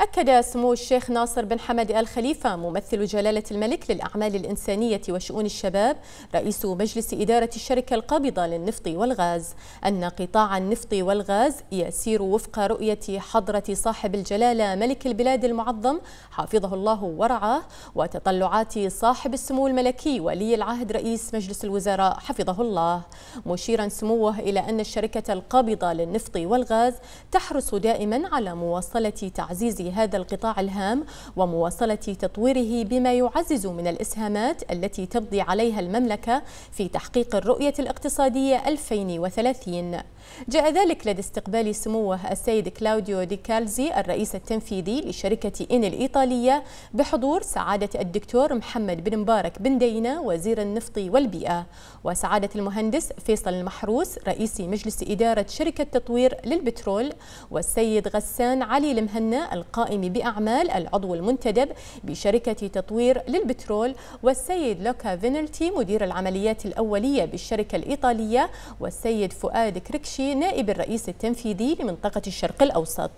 أكد سمو الشيخ ناصر بن حمد آل خليفة ممثل جلالة الملك للأعمال الإنسانية وشؤون الشباب رئيس مجلس إدارة الشركة القابضة للنفط والغاز أن قطاع النفط والغاز يسير وفق رؤية حضرة صاحب الجلالة ملك البلاد المعظم حافظه الله ورعاه وتطلعات صاحب السمو الملكي ولي العهد رئيس مجلس الوزراء حفظه الله مشيرا سموه إلى أن الشركة القابضة للنفط والغاز تحرص دائما على مواصلة تعزيز هذا القطاع الهام ومواصلة تطويره بما يعزز من الإسهامات التي تبضي عليها المملكة في تحقيق الرؤية الاقتصادية 2030 جاء ذلك لدى استقبال سموه السيد كلاوديو دي كالزي الرئيس التنفيذي لشركة إن الإيطالية بحضور سعادة الدكتور محمد بن مبارك بن دينة وزير النفط والبيئة وسعادة المهندس فيصل المحروس رئيس مجلس إدارة شركة تطوير للبترول والسيد غسان علي المهنا القائم بأعمال العضو المنتدب بشركة تطوير للبترول والسيد لوكا فينلتي مدير العمليات الأولية بالشركة الإيطالية والسيد فؤاد كريكشي الحبشي نائب الرئيس التنفيذي لمنطقة الشرق الأوسط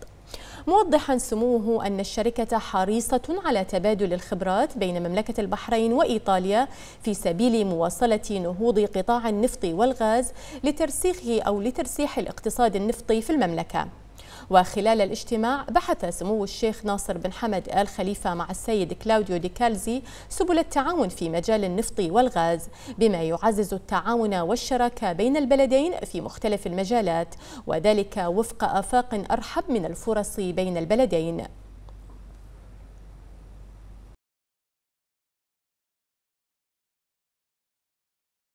موضحا سموه أن الشركة حريصة على تبادل الخبرات بين مملكة البحرين وإيطاليا في سبيل مواصلة نهوض قطاع النفط والغاز لترسيخه أو لترسيح الاقتصاد النفطي في المملكة وخلال الاجتماع بحث سمو الشيخ ناصر بن حمد آل خليفة مع السيد كلاوديو ديكالزي سبل التعاون في مجال النفط والغاز بما يعزز التعاون والشراكة بين البلدين في مختلف المجالات وذلك وفق آفاق أرحب من الفرص بين البلدين